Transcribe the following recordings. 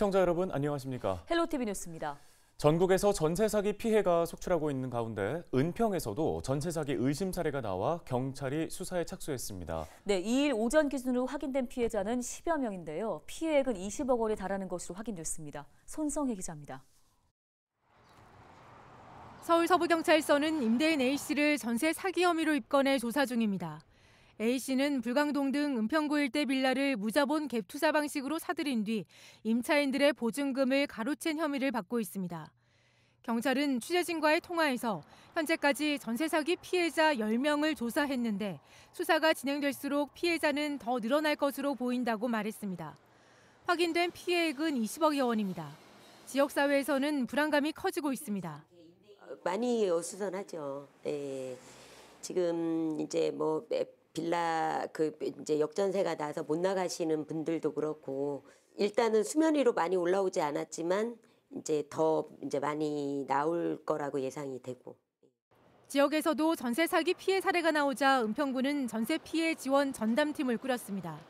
시청자 여러분 안녕하십니까? 헬로티비 뉴스입니다. 전국에서 전세 사기 피해가 속출하고 있는 가운데 은평에서도 전세 사기 의심 사례가 나와 경찰이 수사에 착수했습니다. 네, 2일 오전 기준으로 확인된 피해자는 10여 명인데요. 피해액은 20억 원에 달하는 것으로 확인됐습니다. 손성혜 기자입니다. 서울 서부경찰서는 임대인 A씨를 전세 사기 혐의로 입건해 조사 중입니다. A씨는 불광동 등 은평구 일대 빌라를 무자본 갭투자 방식으로 사들인 뒤 임차인들의 보증금을 가로챈 혐의를 받고 있습니다. 경찰은 취재진과의 통화에서 현재까지 전세 사기 피해자 10명을 조사했는데 수사가 진행될수록 피해자는 더 늘어날 것으로 보인다고 말했습니다. 확인된 피해액은 20억여 원입니다. 지역사회에서는 불안감이 커지고 있습니다. 많이 어수선하죠. 네. 지금 이제 뭐 빌라 그 이제 역전세가 나서 못 나가시는 분들도 그렇고 일단은 수면 위로 많이 올라오지 않았지만 이제 더 이제 많이 나올 거라고 예상이 되고. 지역에서도 전세 사기 피해 사례가 나오자 은평구는 전세 피해 지원 전담팀을 꾸렸습니다.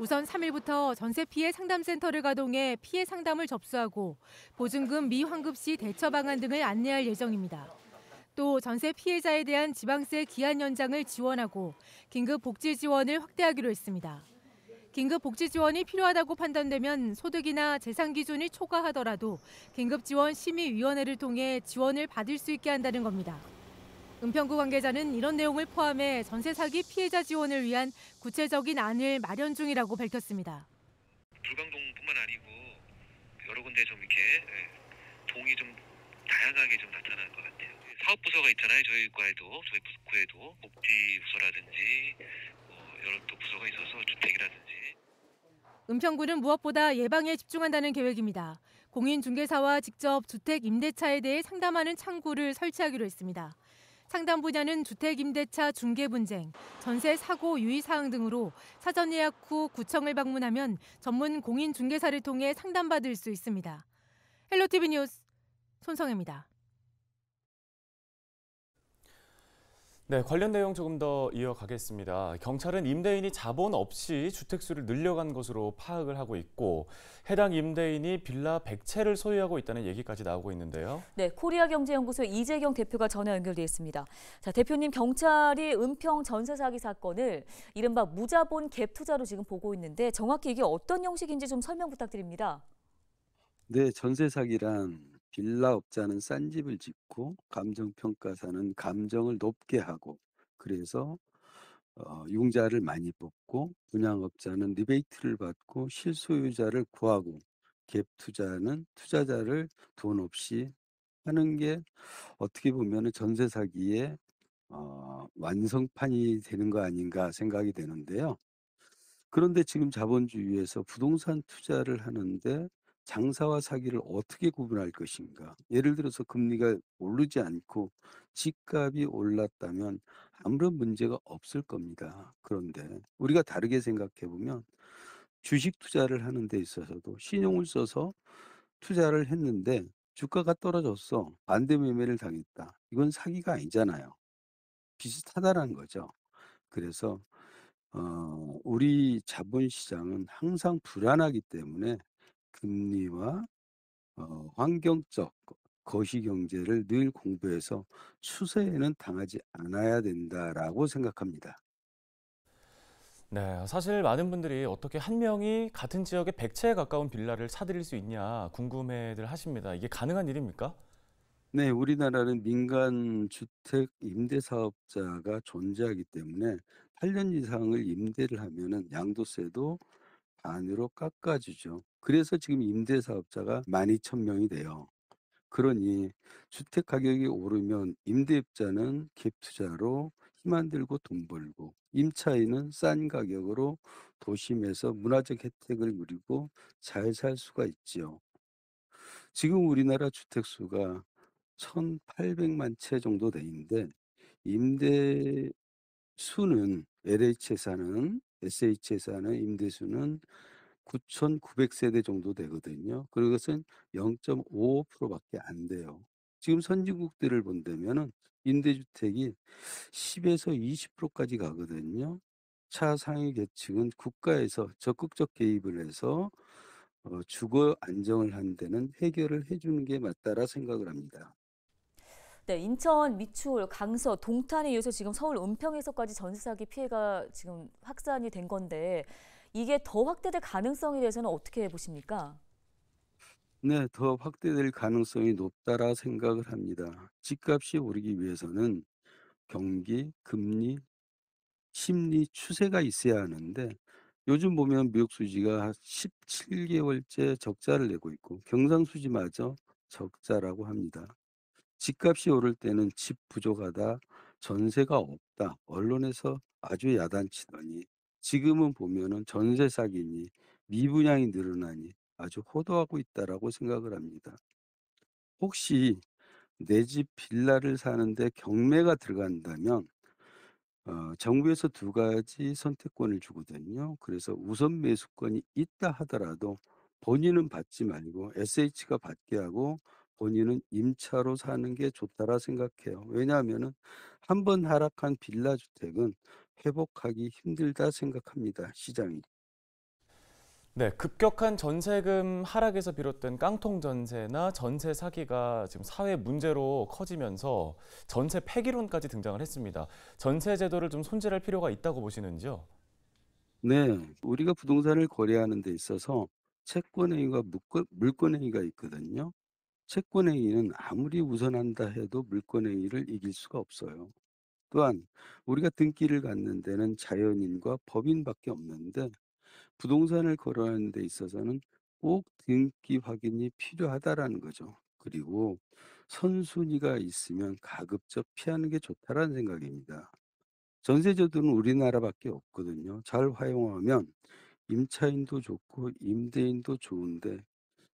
우선 3일부터 전세 피해 상담센터를 가동해 피해 상담을 접수하고 보증금 미환급 시 대처 방안 등을 안내할 예정입니다. 또 전세 피해자에 대한 지방세 기한 연장을 지원하고 긴급 복지 지원을 확대하기로 했습니다. 긴급 복지 지원이 필요하다고 판단되면 소득이나 재산 기준이 초과하더라도 긴급 지원 심의위원회를 통해 지원을 받을 수 있게 한다는 겁니다. 은평구 관계자는 이런 내용을 포함해 전세 사기 피해자 지원을 위한 구체적인 안을 마련 중이라고 밝혔습니다. 불광동뿐만 아니고 여러 군데 좀 이렇게 예, 동이 좀 다양하게 좀 나타나는 것 같아요. 사업 부서가 있잖아요. 저희 과에도 저희 부구에도 복지 부서라든지 뭐 여러 또 부서가 있어서 주택이라든지. 은평구는 무엇보다 예방에 집중한다는 계획입니다. 공인중개사와 직접 주택 임대차에 대해 상담하는 창구를 설치하기로 했습니다. 상담 분야는 주택 임대차 중개 분쟁, 전세 사고 유의 사항 등으로 사전 예약 후 구청을 방문하면 전문 공인 중개사를 통해 상담받을 수 있습니다. 헬로 티비 뉴스 손성혜입니다. 네, 관련 내용 조금 더 이어가겠습니다. 경찰은 임대인이 자본 없이 주택수를 늘려간 것으로 파악을 하고 있고 해당 임대인이 빌라 100채를 소유하고 있다는 얘기까지 나오고 있는데요. 네, 코리아경제연구소 이재경 대표가 전화 연결돼 있습니다. 자, 대표님 경찰이 은평 전세 사기 사건을 이른바 무자본 갭 투자로 지금 보고 있는데 정확히 이게 어떤 형식인지 좀 설명 부탁드립니다. 네, 전세 사기란 빌라 업자는 싼 집을 짓고 감정평가사는 감정을 높게 하고 그래서 어, 융자를 많이 뽑고 분양업자는 리베이트를 받고 실소유자를 구하고 갭 투자는 투자자를 돈 없이 하는 게 어떻게 보면 전세 사기의 어, 완성판이 되는 거 아닌가 생각이 되는데요. 그런데 지금 자본주의에서 부동산 투자를 하는데 장사와 사기를 어떻게 구분할 것인가? 예를 들어서 금리가 오르지 않고 집값이 올랐다면 아무런 문제가 없을 겁니다. 그런데 우리가 다르게 생각해 보면 주식 투자를 하는 데 있어서도 신용을 써서 투자를 했는데 주가가 떨어졌어. 반대 매매를 당했다. 이건 사기가 아니잖아요. 비슷하다는 거죠. 그래서 어, 우리 자본시장은 항상 불안하기 때문에 금리와 어 환경적 거시경제를늘 공부해서 추세에는 당하지 않아야 된다라고 생각합니다. 네, 사실 많은 분들이 어떻게 한 명이 같은 지역의 100채에 가까운 빌라를 사들일 수 있냐 궁금해들 하십니다. 이게 가능한 일입니까? 네, 우리나라는 민간 주택 임대 사업자가 존재하기 때문에 8년 이상을 임대를 하면은 양도세도 안으로 깎아주죠. 그래서 지금 임대사업자가 12,000명이 돼요. 그러니 주택 가격이 오르면 임대입자는 갭 투자로 힘 안 들고 돈 벌고 임차인은 싼 가격으로 도심에서 문화적 혜택을 누리고 잘 살 수가 있지요. 지금 우리나라 주택 수가 1,800만 채 정도 되는데 임대 수는 LH에 사는 SH에서 하는 임대수는 9,900세대 정도 되거든요. 그것은 0.55%밖에 안 돼요. 지금 선진국들을 본다면 임대주택이 10에서 20%까지 가거든요. 차상위 계층은 국가에서 적극적 개입을 해서 어, 주거 안정을 한 데는 해결을 해주는 게 맞다라 생각을 합니다. 네, 인천, 미추홀, 강서, 동탄에 이어서 지금 서울 은평에서까지 전세 사기 피해가 지금 확산이 된 건데 이게 더 확대될 가능성에 대해서는 어떻게 보십니까? 네, 더 확대될 가능성이 높다라 생각을 합니다. 집값이 오르기 위해서는 경기, 금리, 심리 추세가 있어야 하는데 요즘 보면 미국수지가 17개월째 적자를 내고 있고 경상수지마저 적자라고 합니다. 집값이 오를 때는 집 부족하다, 전세가 없다, 언론에서 아주 야단치더니 지금은 보면은 전세 사기니 미분양이 늘어나니 아주 호도하고 있다라고 생각을 합니다. 혹시 내 집 빌라를 사는데 경매가 들어간다면 어, 정부에서 두 가지 선택권을 주거든요. 그래서 우선 매수권이 있다 하더라도 본인은 받지 말고 SH가 받게 하고 본인은 임차로 사는 게 좋다라 생각해요. 왜냐하면한 번 하락한 빌라 주택은 회복하기 힘들다 생각합니다. 시장이. 네, 급격한 전세금 하락에서 비롯된 깡통 전세나 전세 사기가 지금 사회 문제로 커지면서 전세 폐기론까지 등장을 했습니다. 전세 제도를 좀 손질할 필요가 있다고 보시는지요? 네, 우리가 부동산을 거래하는 데 있어서 채권행위가 물권행위가 있거든요. 채권행위는 아무리 우선한다 해도 물권행위를 이길 수가 없어요. 또한 우리가 등기를 갖는 데는 자연인과 법인밖에 없는데 부동산을 거래하는 데 있어서는 꼭 등기 확인이 필요하다라는 거죠. 그리고 선순위가 있으면 가급적 피하는 게 좋다라는 생각입니다. 전세제도는 우리나라밖에 없거든요. 잘 활용하면 임차인도 좋고 임대인도 좋은데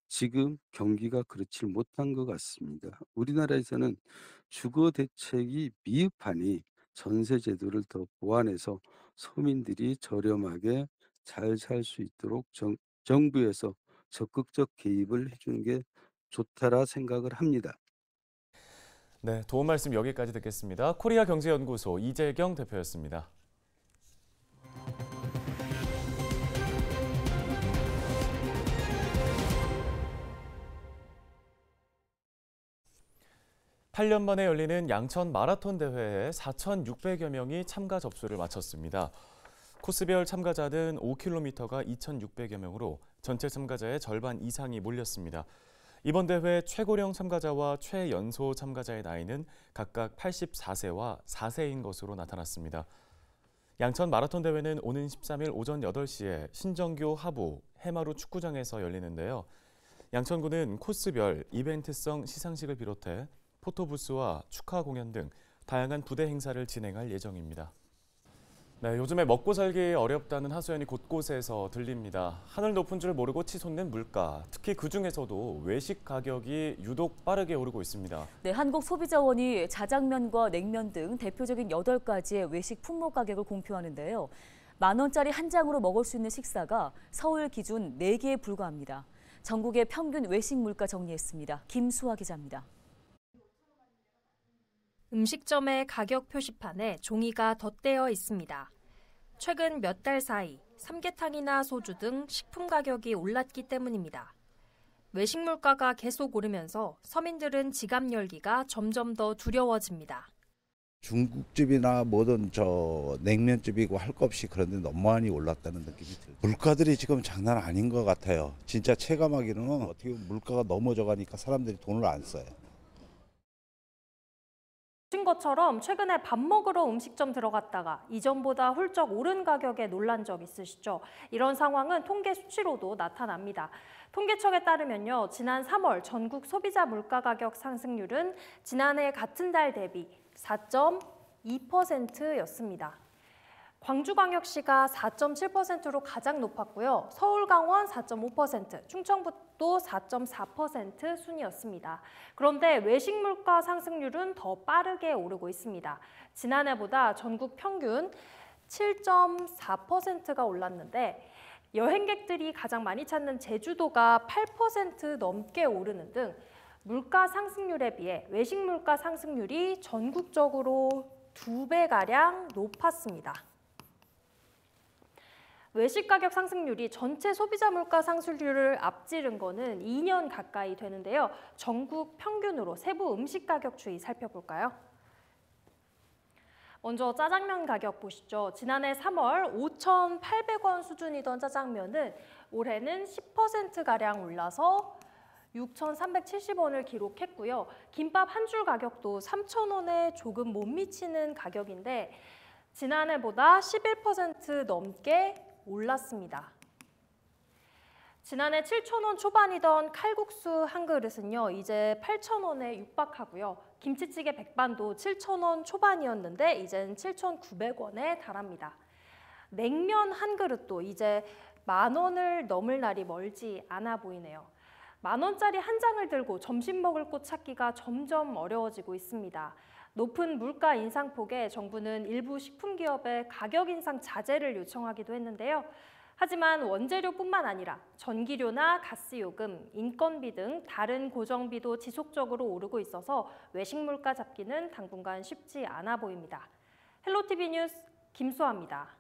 지금 경기가 그렇지 못한 것 같습니다. 우리나라에서는 주거 대책이 미흡하니 전세 제도를 더 보완해서 서민들이 저렴하게 잘 살 수 있도록 정, 정부에서 적극적 개입을 해주는 게 좋다라 생각을 합니다. 네, 도움 말씀 여기까지 듣겠습니다. 코리아 경제연구소 이재경 대표였습니다. 8년 만에 열리는 양천 마라톤 대회에 4,600여 명이 참가 접수를 마쳤습니다. 코스별 참가자는 5km가 2,600여 명으로 전체 참가자의 절반 이상이 몰렸습니다. 이번 대회 최고령 참가자와 최연소 참가자의 나이는 각각 84세와 4세인 것으로 나타났습니다. 양천 마라톤 대회는 오는 13일 오전 8시에 신정교 하부 해마루 축구장에서 열리는데요. 양천구는 코스별 이벤트성 시상식을 비롯해 포토부스와 축하 공연 등 다양한 부대 행사를 진행할 예정입니다. 네, 요즘에 먹고 살기 어렵다는 하소연이 곳곳에서 들립니다. 하늘 높은 줄 모르고 치솟는 물가, 특히 그중에서도 외식 가격이 유독 빠르게 오르고 있습니다. 네, 한국소비자원이 자장면과 냉면 등 대표적인 8가지의 외식 품목 가격을 공표하는데요. 만 원짜리 한 장으로 먹을 수 있는 식사가 서울 기준 4개에 불과합니다. 전국의 평균 외식 물가 정리했습니다. 김수아 기자입니다. 음식점의 가격 표시판에 종이가 덧대어 있습니다. 최근 몇 달 사이 삼계탕이나 소주 등 식품 가격이 올랐기 때문입니다. 외식 물가가 계속 오르면서 서민들은 지갑 열기가 점점 더 두려워집니다. 중국집이나 뭐든 저 냉면집이고 할 것 없이 그런데 너무 많이 올랐다는 느낌이 들어요. 물가들이 지금 장난 아닌 것 같아요. 진짜 체감하기로는 어떻게 물가가 넘어져가니까 사람들이 돈을 안 써요. 신 것처럼 최근에 밥 먹으러 음식점 들어갔다가 이전보다 훌쩍 오른 가격에 놀란 적 있으시죠? 이런 상황은 통계 수치로도 나타납니다. 통계청에 따르면요, 지난 3월 전국 소비자 물가 가격 상승률은 지난해 같은 달 대비 4.2%였습니다. 광주광역시가 4.7%로 가장 높았고요. 서울, 강원 4.5%, 충청북도 4.4% 순이었습니다. 그런데 외식 물가 상승률은 더 빠르게 오르고 있습니다. 지난해보다 전국 평균 7.4%가 올랐는데 여행객들이 가장 많이 찾는 제주도가 8% 넘게 오르는 등 물가 상승률에 비해 외식 물가 상승률이 전국적으로 두 배가량 높았습니다. 외식 가격 상승률이 전체 소비자 물가 상승률을 앞지른 거는 2년 가까이 되는데요. 전국 평균으로 세부 음식 가격 추이 살펴볼까요? 먼저 짜장면 가격 보시죠. 지난해 3월 5,800원 수준이던 짜장면은 올해는 10%가량 올라서 6,370원을 기록했고요. 김밥 한 줄 가격도 3,000원에 조금 못 미치는 가격인데 지난해보다 11% 넘게 올랐습니다. 지난해 7,000원 초반이던 칼국수 한 그릇은요, 이제 8,000원에 육박하고요. 김치찌개 백반도 7,000원 초반이었는데 이젠 7,900원에 달합니다. 냉면 한 그릇도 이제 만 원을 넘을 날이 멀지 않아 보이네요. 만 원짜리 한 장을 들고 점심 먹을 곳 찾기가 점점 어려워지고 있습니다. 높은 물가 인상폭에 정부는 일부 식품 기업에 가격 인상 자제를 요청하기도 했는데요. 하지만 원재료뿐만 아니라 전기료나 가스요금, 인건비 등 다른 고정비도 지속적으로 오르고 있어서 외식 물가 잡기는 당분간 쉽지 않아 보입니다. 헬로티비 뉴스 김수아입니다.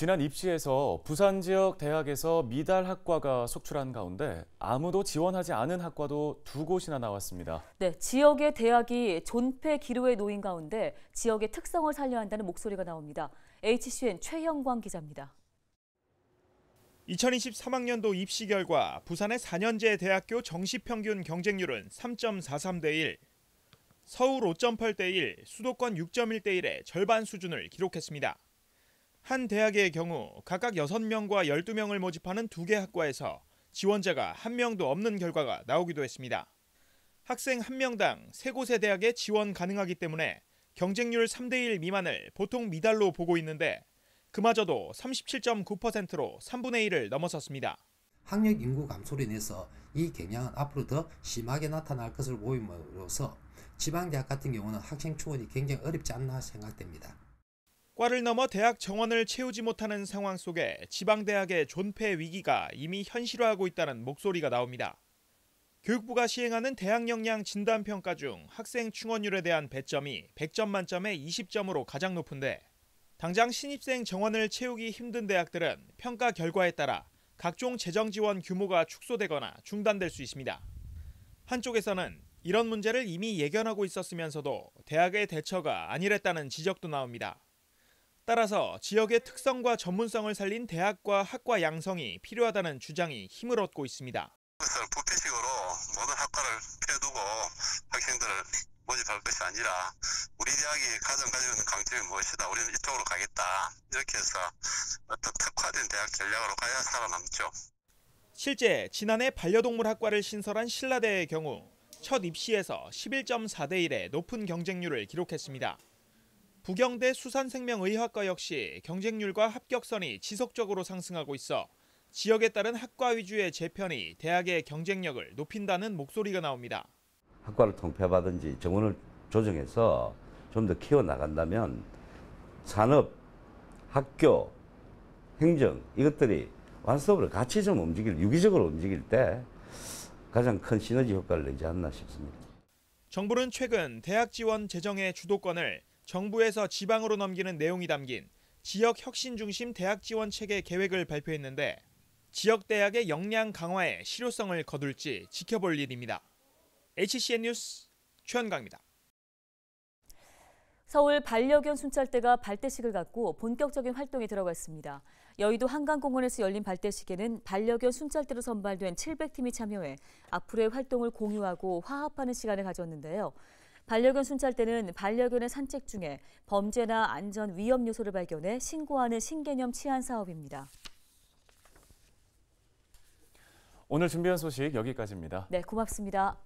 지난 입시에서 부산 지역 대학에서 미달 학과가 속출한 가운데 아무도 지원하지 않은 학과도 두 곳이나 나왔습니다. 네, 지역의 대학이 존폐 기로에 놓인 가운데 지역의 특성을 살려야 한다는 목소리가 나옵니다. HCN 최형광 기자입니다. 2023학년도 입시 결과 부산의 4년제 대학교 정시 평균 경쟁률은 3.43대 1, 서울 5.8대 1, 수도권 6.1대 1의 절반 수준을 기록했습니다. 한 대학의 경우 각각 6명과 12명을 모집하는 두 개 학과에서 지원자가 한 명도 없는 결과가 나오기도 했습니다. 학생 한 명당 세 곳의 대학에 지원 가능하기 때문에 경쟁률 3대1 미만을 보통 미달로 보고 있는데 그마저도 37.9%로 3분의 1을 넘어섰습니다. 학력 인구 감소로 인해서 이 경향은 앞으로 더 심하게 나타날 것을 보임으로써 지방대학 같은 경우는 학생 충원이 굉장히 어렵지 않나 생각됩니다. 과를 넘어 대학 정원을 채우지 못하는 상황 속에 지방대학의 존폐 위기가 이미 현실화하고 있다는 목소리가 나옵니다. 교육부가 시행하는 대학 역량 진단 평가 중 학생 충원율에 대한 배점이 100점 만점에 20점으로 가장 높은데 당장 신입생 정원을 채우기 힘든 대학들은 평가 결과에 따라 각종 재정 지원 규모가 축소되거나 중단될 수 있습니다. 한쪽에서는 이런 문제를 이미 예견하고 있었으면서도 대학의 대처가 아니랬다는 지적도 나옵니다. 따라서 지역의 특성과 전문성을 살린 대학과 학과 양성이 필요하다는 주장이 힘을 얻고 있습니다. 부피식으로 모든 학과를 펴두고 학생들을 모집할 것이 아니라 우리 대학이 가장 가지고 있는 강점이 무엇이다. 우리는 이쪽으로 가겠다. 이렇게 해서 어떤 특화된 대학 전략으로 가야 살아남죠. 실제 지난해 반려동물학과를 신설한 신라대의 경우 첫 입시에서 11.4대 1의 높은 경쟁률을 기록했습니다. 부경대 수산생명의학과 역시 경쟁률과 합격선이 지속적으로 상승하고 있어 지역에 따른 학과 위주의 재편이 대학의 경쟁력을 높인다는 목소리가 나옵니다. 학과를 통폐받든지 정원을 조정해서 좀 더 키워나간다면 산업, 학교, 행정 이것들이 완성으로 같이 좀 움직일, 유기적으로 움직일 때 가장 큰 시너지 효과를 내지 않나 싶습니다. 정부는 최근 대학 지원 재정의 주도권을 정부에서 지방으로 넘기는 내용이 담긴 지역 혁신 중심 대학 지원 체계 계획을 발표했는데 지역 대학의 역량 강화에 실효성을 거둘지 지켜볼 일입니다. HCN 뉴스 최현강입니다. 서울 반려견 순찰대가 발대식을 갖고 본격적인 활동에 들어갔습니다. 여의도 한강공원에서 열린 발대식에는 반려견 순찰대로 선발된 700팀이 참여해 앞으로의 활동을 공유하고 화합하는 시간을 가졌는데요. 반려견 순찰대는 반려견의 산책 중에 범죄나 안전 위험 요소를 발견해 신고하는 신개념 치안 사업입니다. 오늘 준비한 소식 여기까지입니다. 네, 고맙습니다.